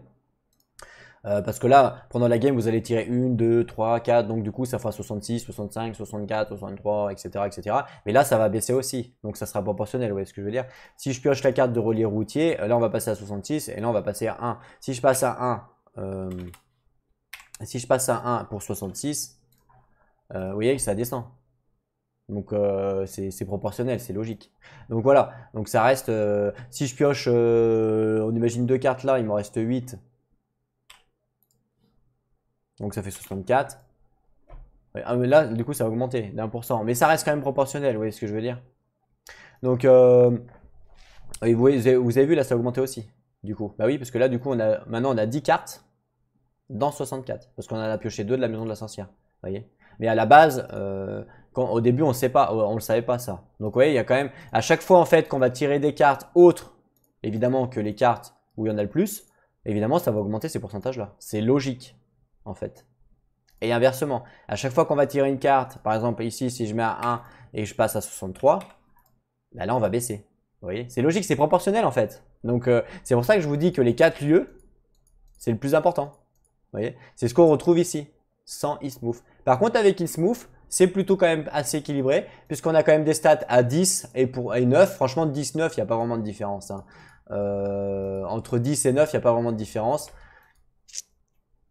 Euh, parce que là, pendant la game, vous allez tirer 1, 2, 3, 4, donc du coup, ça fera 66, 65, 64, 63, etc., etc. Mais là, ça va baisser aussi, donc ça sera proportionnel, vous voyez ce que je veux dire Si je pioche la carte de relier routier, euh, là, on va passer à 66, et là, on va passer à 1. Si je passe à 1, euh, si je passe à 1 pour 66, vous voyez que ça descend. Donc c'est proportionnel, c'est logique. Donc voilà, donc ça reste, si je pioche, on imagine deux cartes là, il me reste 8. Donc ça fait 64. Ah, mais là, du coup, ça a augmenté d'un pour cent. Mais ça reste quand même proportionnel, vous voyez ce que je veux dire Donc, euh, vous, avez vu, là, ça a augmenté aussi. Du coup, bah oui, parce que là, du coup, on a, maintenant, on a 10 cartes dans 64. Parce qu'on en a pioché deux de la maison de la sorcière. Vous voyez Mais à la base, euh, au début, on sait pas, on le savait pas ça. Donc, vous voyez, il y a quand même, à chaque fois, en fait, qu'on va tirer des cartes autres, évidemment, que les cartes où il y en a le plus, évidemment, ça va augmenter ces pourcentages-là. C'est logique en fait. Et inversement, à chaque fois qu'on va tirer une carte, par exemple ici, si je mets à 1 et je passe à 63, bah là on va baisser. Vous voyez C'est logique, c'est proportionnel en fait. Donc euh, c'est pour ça que je vous dis que les 4 lieux, c'est le plus important. Vous voyez C'est ce qu'on retrouve ici, sans e-smooth, Par contre avec e-smooth c'est plutôt quand même assez équilibré, puisqu'on a quand même des stats à 10 et, pour, 9. Franchement, 10-9, il n'y a pas vraiment de différence. Hein. Euh, entre 10 et 9, il n'y a pas vraiment de différence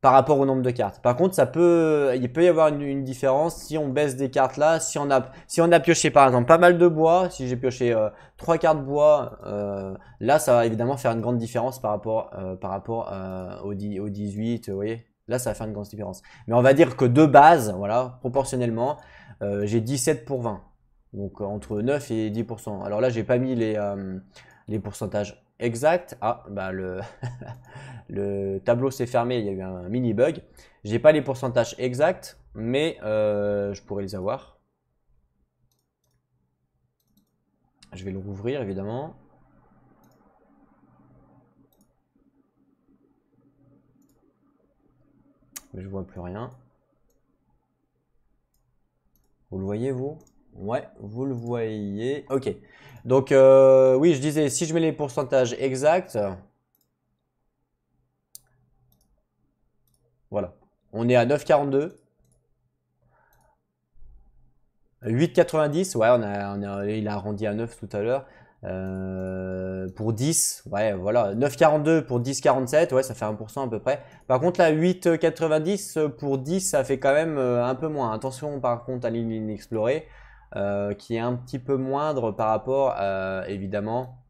par rapport au nombre de cartes. Par contre, ça peut, il peut y avoir une, différence si on baisse des cartes là, si on a, si on a pioché par exemple pas mal de bois, si j'ai pioché 3 euh, trois cartes bois, euh, là ça va évidemment faire une grande différence par rapport, euh, par rapport au, au, 18, vous voyez. Là, ça va faire une grande différence. Mais on va dire que de base, voilà, proportionnellement, j'ai 17 pour 20. Donc entre 9 et 10%. Alors là, j'ai pas mis les, les pourcentages exact. Ah, bah le, le tableau s'est fermé, il y a eu un mini bug. J'ai pas les pourcentages exacts, mais euh, je pourrais les avoir. Je vais le rouvrir évidemment. Mais je vois plus rien. Vous le voyez vous Ouais, vous le voyez. Ok. Donc, euh, oui, je disais, si je mets les pourcentages exacts, voilà. On est à 9,42. 8,90. Ouais, on a, il a arrondi à 9 tout à l'heure. Euh, pour 10, ouais, voilà. 9,42 pour 10,47, ouais, ça fait 1% à peu près. Par contre, là, 8,90 euh, pour 10, ça fait quand même un peu moins. Attention, par contre, à l'île euh, qui est un petit peu moindre par rapport euh, évidemment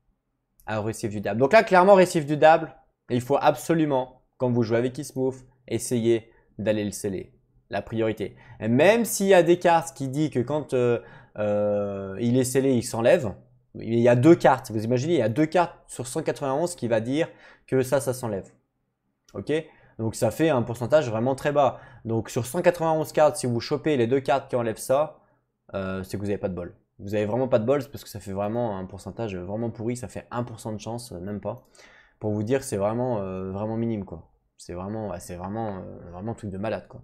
à Récif du Dable. Donc là, clairement, Récif du Dable, il faut absolument, quand vous jouez avec Eastmove, essayer d'aller le sceller. La priorité. même s'il y a des cartes qui disent que quand euh, euh, il est scellé, il s'enlève. Il y a deux cartes, vous imaginez, il y a deux cartes sur 191 qui va dire que ça, ça s'enlève. Ok Donc ça fait un pourcentage vraiment très bas. Donc sur 191 cartes, si vous chopez les deux cartes qui enlèvent ça, euh, c'est que vous n'avez pas de bol. Vous n'avez vraiment pas de bol, c'est parce que ça fait vraiment un pourcentage vraiment pourri, ça fait 1% de chance, euh, même pas. Pour vous dire, c'est vraiment, euh, vraiment minime, quoi. C'est vraiment, c'est vraiment, vraiment truc de malade, quoi.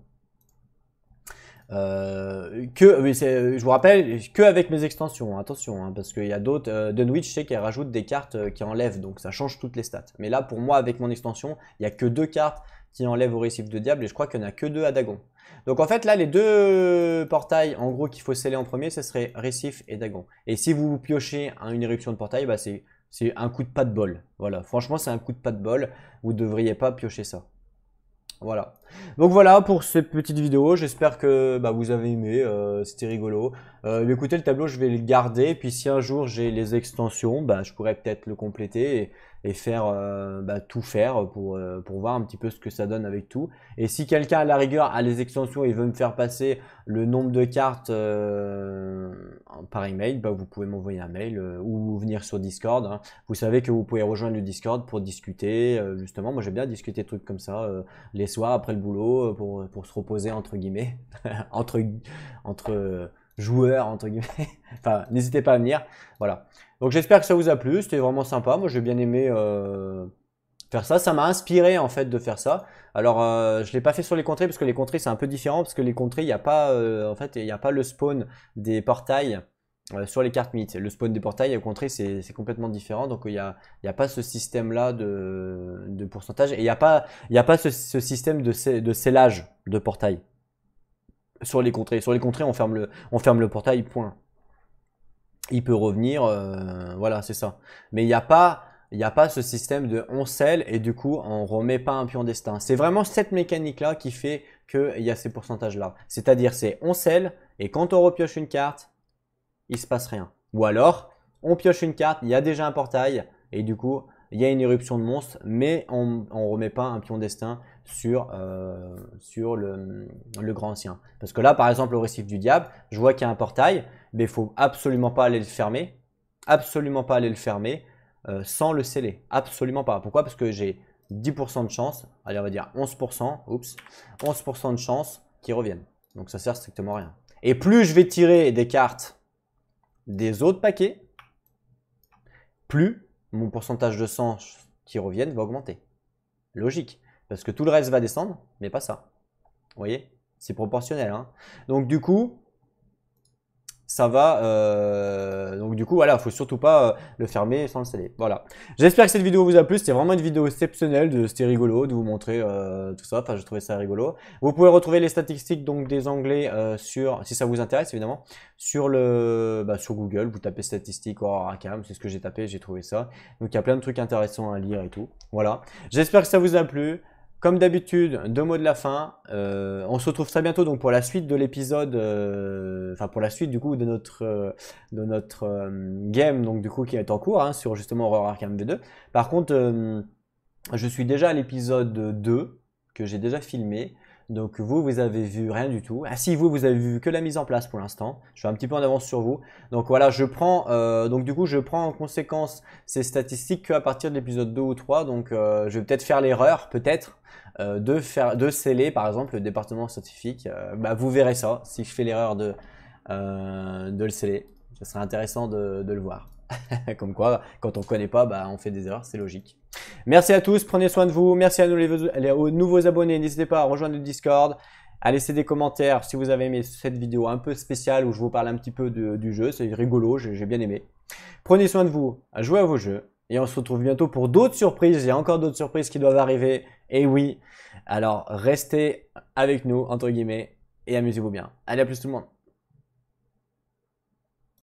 Euh, que, oui, euh, je vous rappelle, que avec mes extensions, hein, attention, hein, parce qu'il y a d'autres. Euh, Dunwich, je sais qu'elle rajoute des cartes qui enlèvent, donc ça change toutes les stats. Mais là, pour moi, avec mon extension, il n'y a que deux cartes qui enlèvent au récif de diable, et je crois qu'il n'y en a que deux à Dagon. Donc en fait, là, les deux portails, en gros, qu'il faut sceller en premier, ce serait récif et Dagon. Et si vous piochez hein, une éruption de portail, bah, c'est un coup de pas de bol. Voilà, franchement, c'est un coup de pas de bol. Vous ne devriez pas piocher ça. Voilà. Donc voilà pour cette petite vidéo. J'espère que bah, vous avez aimé. Euh, c'était rigolo. Euh, eh écoutez, le tableau, je vais le garder. Puis si un jour j'ai les extensions, bah, je pourrais peut-être le compléter et, faire euh, bah, tout faire pour, voir un petit peu ce que ça donne avec tout. Et si quelqu'un à la rigueur a les extensions et veut me faire passer le nombre de cartes par email, vous pouvez m'envoyer un mail ou venir sur Discord. Hein. Vous savez que vous pouvez rejoindre le Discord pour discuter. justement, moi j'aime bien discuter de trucs comme ça les soirs après le euh, pour, euh, pour se reposer, entre guillemets, entre, entre euh, joueurs, entre guillemets. enfin, n'hésitez pas à venir. Voilà. Donc j'espère que ça vous a plu, c'était vraiment sympa. Moi, j'ai bien aimé faire ça. Ça m'a inspiré, en fait, de faire ça. Alors, je ne l'ai pas fait sur les contrées, parce que les contrées, c'est un peu différent, parce que les contrées, il n'y a, pas, en fait, il n'y a pas le spawn des portails euh, sur les cartes mythes. Le spawn des portails, au contraire, c'est complètement différent. Donc, il n'y a, pas ce système-là de, pourcentage. Et il n'y a pas, a pas ce, système de, de scellage de portail sur les contrées. Sur les contrées, on ferme le, on ferme le portail, point. Il peut revenir, euh, voilà, c'est ça. Mais il n'y a pas il a pas ce système de on scelle et du coup on remet pas un pion destin. C'est vraiment cette mécanique là qui fait qu'il y a ces pourcentages là. C'est-à-dire c'est on scelle et quand on repioche une carte, il se passe rien. Ou alors, on pioche une carte, il y a déjà un portail, et du coup, il y a une éruption de monstres, mais on ne remet pas un pion destin sur, euh, sur le, le, grand ancien. Parce que là, par exemple, au récif du diable, je vois qu'il y a un portail, mais il faut absolument pas aller le fermer, absolument pas aller le fermer euh, sans le sceller, absolument pas. Pourquoi Parce que j'ai 10% de chance, allez, on va dire 11%, oups, 11% de chance qu'il reviennent. Donc ça sert strictement à rien. Et plus je vais tirer des cartes des autres paquets, plus mon pourcentage de sang qui reviennent va augmenter. Logique, parce que tout le reste va descendre, mais pas ça. Vous voyez C'est proportionnel. Hein. Donc du coup, ça va. Euh, donc du coup, voilà, faut surtout pas euh, le fermer sans le sceller. Voilà. J'espère que cette vidéo vous a plu. C'était vraiment une vidéo exceptionnelle. De, c'était rigolo de vous montrer euh, tout ça. Enfin, je trouvais ça rigolo. Vous pouvez retrouver les statistiques donc des Anglais sur, si ça vous intéresse évidemment, sur le, bah, sur Google. Vous tapez statistiques Oracam, c'est ce que j'ai tapé. J'ai trouvé ça. Donc il y a plein de trucs intéressants à lire et tout. Voilà. J'espère que ça vous a plu. Comme d'habitude, deux mots de la fin. Euh, on se retrouve très bientôt donc pour la suite de l'épisode, euh, enfin pour la suite du coup de notre euh, de notre game donc du coup qui est en cours hein, sur justement Horror Arkham V2. Par contre, je suis déjà à l'épisode 2 que j'ai déjà filmé. Donc vous, vous avez vu rien du tout. Ah si, vous, vous avez vu que la mise en place pour l'instant. Je suis un petit peu en avance sur vous. Donc voilà, je prends, euh, donc du coup, je prends en conséquence ces statistiques qu'à partir de l'épisode 2 ou 3. Donc euh, je vais peut-être faire l'erreur, peut-être, euh, de faire, de sceller par exemple le département scientifique. Bah, vous verrez ça si je fais l'erreur de, le sceller. Ce serait intéressant de, le voir. Comme quoi, quand on ne connaît pas, bah, on fait des erreurs, c'est logique. Merci à tous, prenez soin de vous. Merci à nous les, nouveaux abonnés. N'hésitez pas à rejoindre le Discord, à laisser des commentaires si vous avez aimé cette vidéo un peu spéciale où je vous parle un petit peu du jeu. C'est rigolo, j'ai bien aimé. Prenez soin de vous, jouez à vos jeux. Et on se retrouve bientôt pour d'autres surprises. Il y a encore d'autres surprises qui doivent arriver. Et oui, alors restez avec nous, entre guillemets, et amusez-vous bien. Allez, à plus tout le monde.